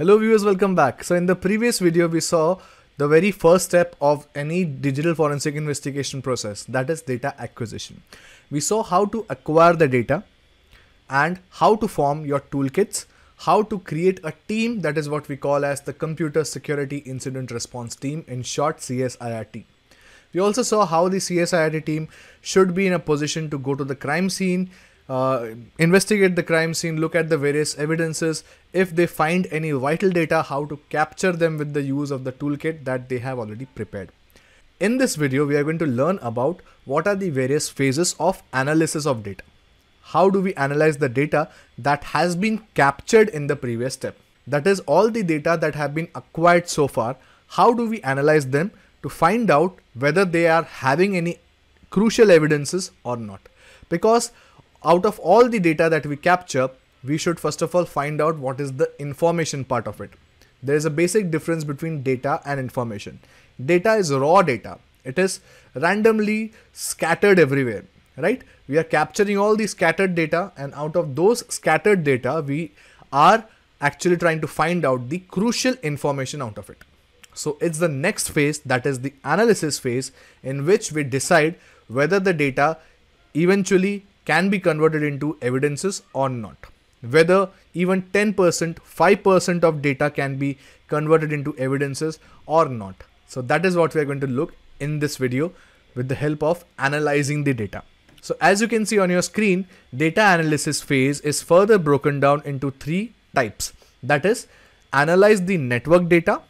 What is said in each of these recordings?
Hello viewers, welcome back. So in the previous video, we saw the very first step of any digital forensic investigation process, that is data acquisition. We saw how to acquire the data and how to form your toolkits, how to create a team that is what we call as the Computer Security Incident Response Team, in short CSIRT. We also saw how the CSIRT team should be in a position to go to the crime scene, uh, investigate the crime scene, look at the various evidences. If they find any vital data, how to capture them with the use of the toolkit that they have already prepared. In this video, we are going to learn about what are the various phases of analysis of data. How do we analyze the data that has been captured in the previous step? That is all the data that have been acquired so far. How do we analyze them to find out whether they are having any crucial evidences or not? Because out of all the data that we capture, we should first of all find out what is the information part of it. There is a basic difference between data and information. Data is raw data. It is randomly scattered everywhere, right? We are capturing all the scattered data and out of those scattered data, we are actually trying to find out the crucial information out of it. So it's the next phase that is the analysis phase in which we decide whether the data eventually can be converted into evidences or not. Whether even 10%, 5% of data can be converted into evidences or not. So that is what we are going to look in this video with the help of analyzing the data. So as you can see on your screen, data analysis phase is further broken down into three types. That is, analyze the network data.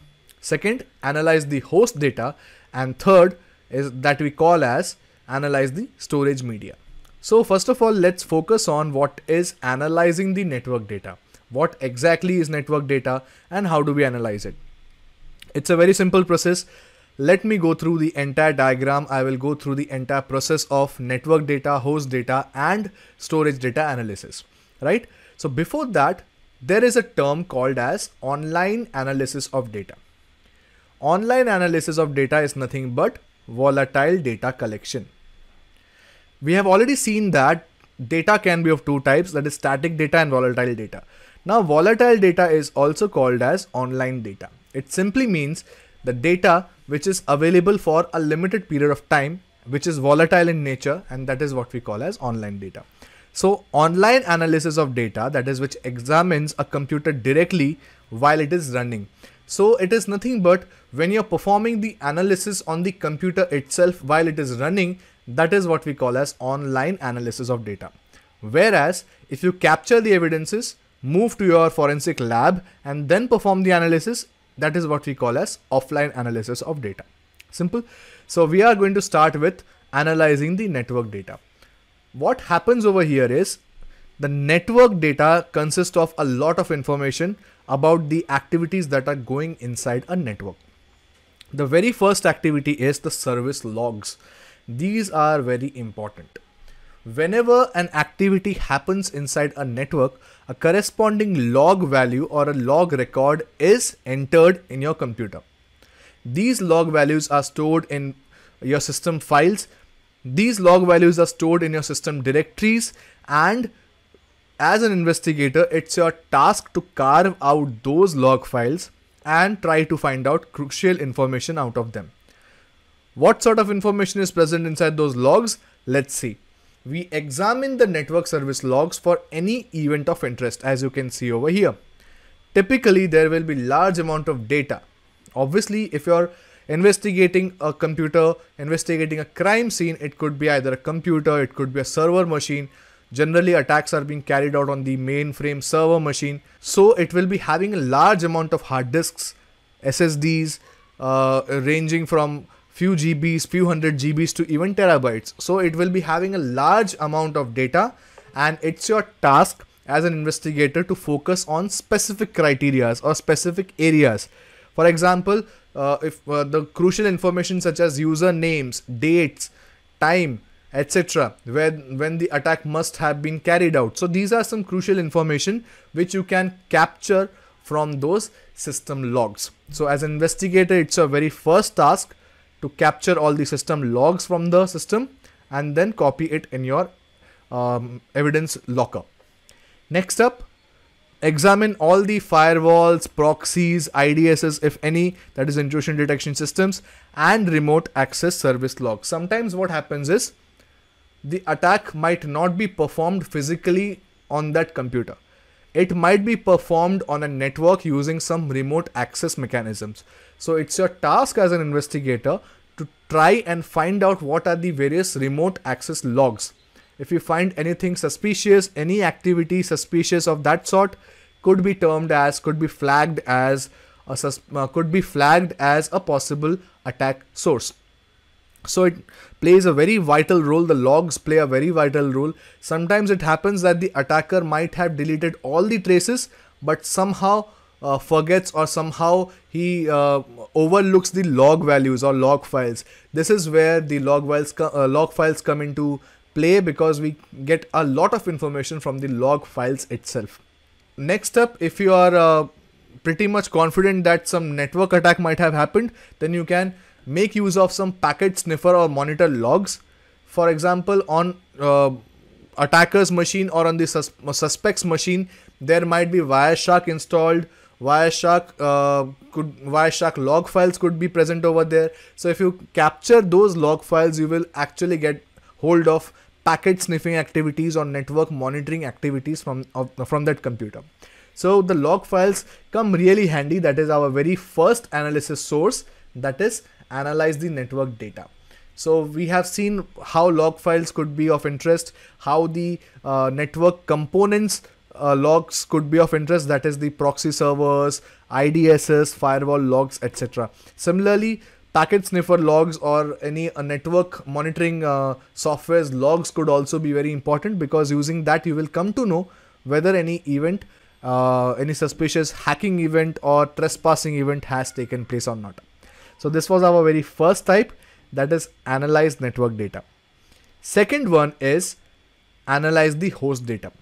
Second, analyze the host data. And third is that we call as analyze the storage media. So first of all, let's focus on what is analyzing the network data. What exactly is network data and how do we analyze it? It's a very simple process. Let me go through the entire diagram. I will go through the entire process of network data, host data and storage data analysis, right? So before that, there is a term called as online analysis of data. Online analysis of data is nothing but volatile data collection we have already seen that data can be of two types that is static data and volatile data. Now volatile data is also called as online data. It simply means the data which is available for a limited period of time which is volatile in nature and that is what we call as online data. So online analysis of data that is which examines a computer directly while it is running. So it is nothing but when you're performing the analysis on the computer itself while it is running, that is what we call as online analysis of data. Whereas if you capture the evidences, move to your forensic lab and then perform the analysis, that is what we call as offline analysis of data. Simple. So we are going to start with analyzing the network data. What happens over here is the network data consists of a lot of information about the activities that are going inside a network. The very first activity is the service logs. These are very important. Whenever an activity happens inside a network, a corresponding log value or a log record is entered in your computer. These log values are stored in your system files. These log values are stored in your system directories and as an investigator, it's your task to carve out those log files and try to find out crucial information out of them. What sort of information is present inside those logs? Let's see. We examine the network service logs for any event of interest as you can see over here. Typically there will be large amount of data. Obviously if you're investigating a computer, investigating a crime scene, it could be either a computer, it could be a server machine. Generally attacks are being carried out on the mainframe server machine. So it will be having a large amount of hard disks, SSDs, uh, ranging from few GBs, few hundred GBs to even terabytes. So it will be having a large amount of data and it's your task as an investigator to focus on specific criteria or specific areas. For example, uh, if uh, the crucial information such as user names, dates, time, etc where when the attack must have been carried out so these are some crucial information which you can capture from those system logs so as an investigator it's your very first task to capture all the system logs from the system and then copy it in your um, evidence locker. Next up, examine all the firewalls, proxies, IDSs, if any, that is intrusion detection systems, and remote access service logs. Sometimes what happens is the attack might not be performed physically on that computer. It might be performed on a network using some remote access mechanisms. So it's your task as an investigator to try and find out what are the various remote access logs. If you find anything suspicious, any activity suspicious of that sort could be termed as, could be flagged as, a sus- uh, could be flagged as a possible attack source. So it plays a very vital role, the logs play a very vital role. Sometimes it happens that the attacker might have deleted all the traces, but somehow uh, forgets or somehow he uh, overlooks the log values or log files. This is where the log files, uh, log files come into play because we get a lot of information from the log files itself. Next up, if you are uh, pretty much confident that some network attack might have happened, then you can make use of some packet sniffer or monitor logs. For example, on uh, attacker's machine or on the sus suspect's machine, there might be Wireshark installed. Wireshark uh, could Wireshark log files could be present over there. So if you capture those log files, you will actually get hold of packet sniffing activities or network monitoring activities from of, from that computer. So the log files come really handy. That is our very first analysis source. That is analyze the network data. So we have seen how log files could be of interest, how the uh, network components uh, logs could be of interest that is the proxy servers, IDSs, firewall logs, etc. Similarly, packet sniffer logs or any uh, network monitoring uh, software's logs could also be very important because using that you will come to know whether any event, uh, any suspicious hacking event or trespassing event has taken place or not. So this was our very first type that is analyze network data. Second one is analyze the host data.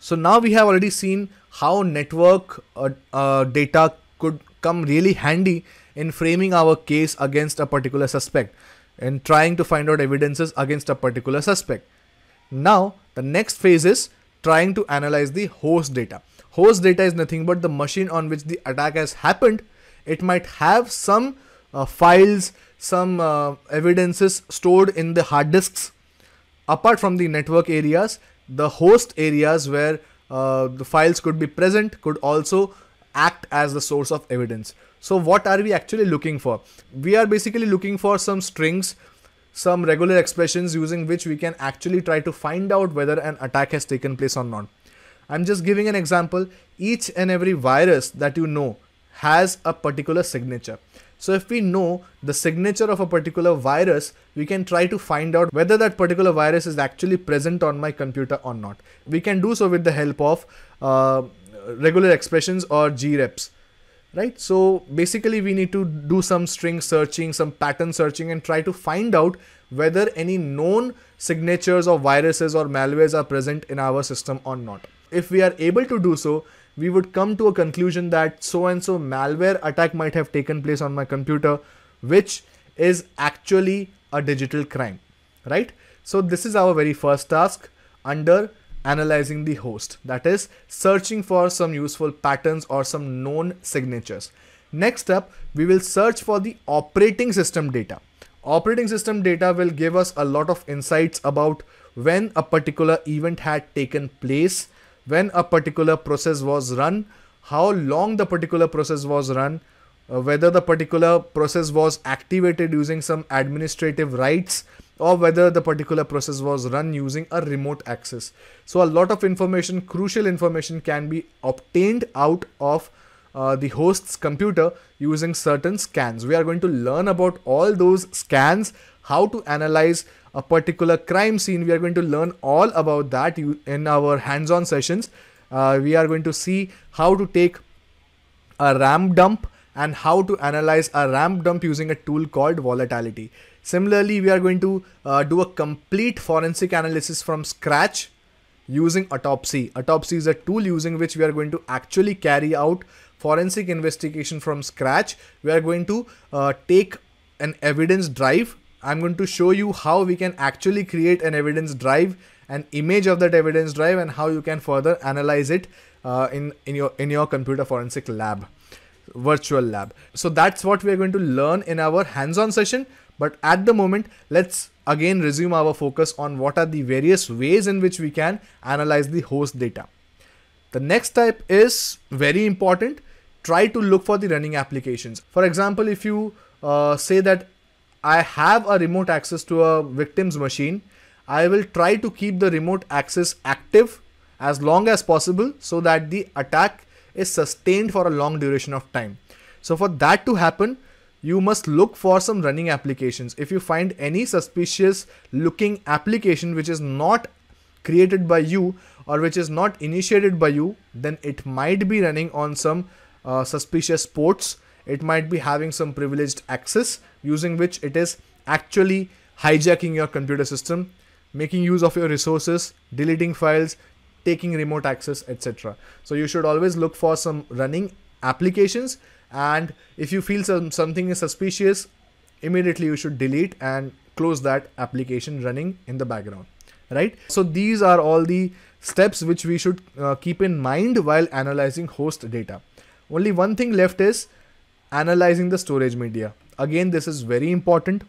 So now we have already seen how network uh, uh, data could come really handy in framing our case against a particular suspect and trying to find out evidences against a particular suspect. Now the next phase is trying to analyze the host data. Host data is nothing but the machine on which the attack has happened it might have some uh, files, some uh, evidences stored in the hard disks. Apart from the network areas, the host areas where uh, the files could be present could also act as the source of evidence. So what are we actually looking for? We are basically looking for some strings, some regular expressions using which we can actually try to find out whether an attack has taken place or not. I'm just giving an example. Each and every virus that you know has a particular signature. So if we know the signature of a particular virus, we can try to find out whether that particular virus is actually present on my computer or not. We can do so with the help of uh, regular expressions or greps right so basically we need to do some string searching some pattern searching and try to find out whether any known signatures of viruses or malwares are present in our system or not if we are able to do so we would come to a conclusion that so and so malware attack might have taken place on my computer, which is actually a digital crime, right? So this is our very first task under analyzing the host, that is searching for some useful patterns or some known signatures. Next up, we will search for the operating system data. Operating system data will give us a lot of insights about when a particular event had taken place when a particular process was run, how long the particular process was run, uh, whether the particular process was activated using some administrative rights or whether the particular process was run using a remote access. So a lot of information, crucial information can be obtained out of uh, the host's computer using certain scans. We are going to learn about all those scans, how to analyze a particular crime scene. We are going to learn all about that in our hands-on sessions. Uh, we are going to see how to take a RAM dump and how to analyze a RAM dump using a tool called volatility. Similarly, we are going to uh, do a complete forensic analysis from scratch using autopsy. Autopsy is a tool using which we are going to actually carry out forensic investigation from scratch. We are going to uh, take an evidence drive I'm going to show you how we can actually create an evidence drive, an image of that evidence drive and how you can further analyze it uh, in, in, your, in your computer forensic lab, virtual lab. So that's what we're going to learn in our hands-on session. But at the moment, let's again resume our focus on what are the various ways in which we can analyze the host data. The next type is very important. Try to look for the running applications. For example, if you uh, say that I have a remote access to a victim's machine, I will try to keep the remote access active as long as possible so that the attack is sustained for a long duration of time. So for that to happen, you must look for some running applications. If you find any suspicious looking application which is not created by you or which is not initiated by you, then it might be running on some uh, suspicious ports it might be having some privileged access using which it is actually hijacking your computer system, making use of your resources, deleting files, taking remote access, etc. So you should always look for some running applications and if you feel some, something is suspicious, immediately you should delete and close that application running in the background right so these are all the steps which we should uh, keep in mind while analyzing host data only one thing left is analyzing the storage media. Again, this is very important.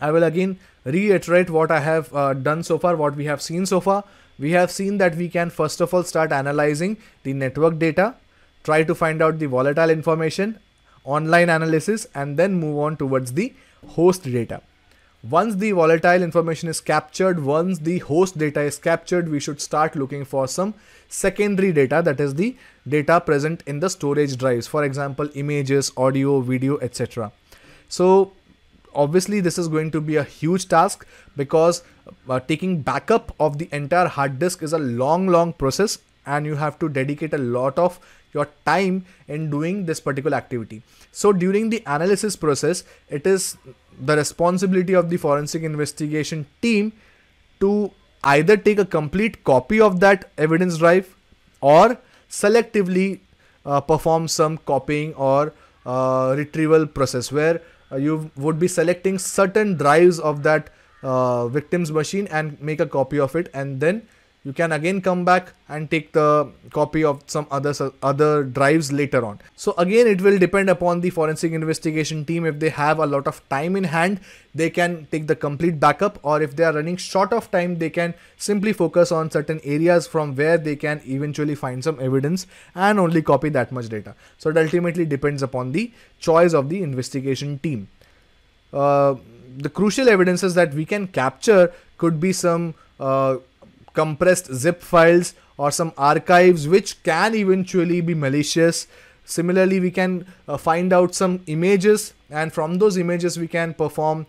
I will again reiterate what I have uh, done so far, what we have seen so far. We have seen that we can first of all start analyzing the network data, try to find out the volatile information, online analysis, and then move on towards the host data. Once the volatile information is captured, once the host data is captured, we should start looking for some secondary data that is the data present in the storage drives. For example, images, audio, video, etc. So obviously this is going to be a huge task because uh, taking backup of the entire hard disk is a long long process and you have to dedicate a lot of your time in doing this particular activity. So during the analysis process, it is the responsibility of the forensic investigation team to either take a complete copy of that evidence drive or selectively uh, perform some copying or uh, retrieval process where uh, you would be selecting certain drives of that uh, victim's machine and make a copy of it and then you can again come back and take the copy of some other other drives later on so again it will depend upon the forensic investigation team if they have a lot of time in hand they can take the complete backup or if they are running short of time they can simply focus on certain areas from where they can eventually find some evidence and only copy that much data so it ultimately depends upon the choice of the investigation team uh, the crucial evidences that we can capture could be some uh, compressed zip files or some archives which can eventually be malicious. Similarly, we can uh, find out some images and from those images we can perform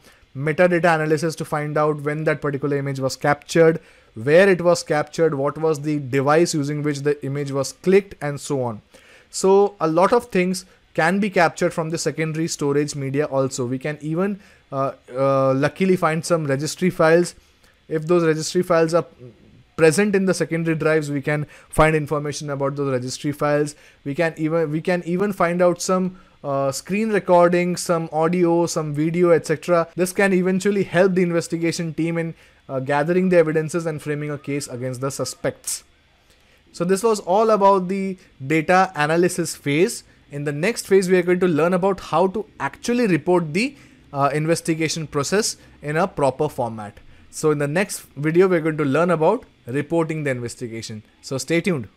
metadata analysis to find out when that particular image was captured, where it was captured, what was the device using which the image was clicked and so on. So a lot of things can be captured from the secondary storage media also. We can even uh, uh, luckily find some registry files. If those registry files are present in the secondary drives we can find information about those registry files we can even we can even find out some uh, screen recording some audio some video etc this can eventually help the investigation team in uh, gathering the evidences and framing a case against the suspects so this was all about the data analysis phase in the next phase we are going to learn about how to actually report the uh, investigation process in a proper format so in the next video, we're going to learn about reporting the investigation. So stay tuned.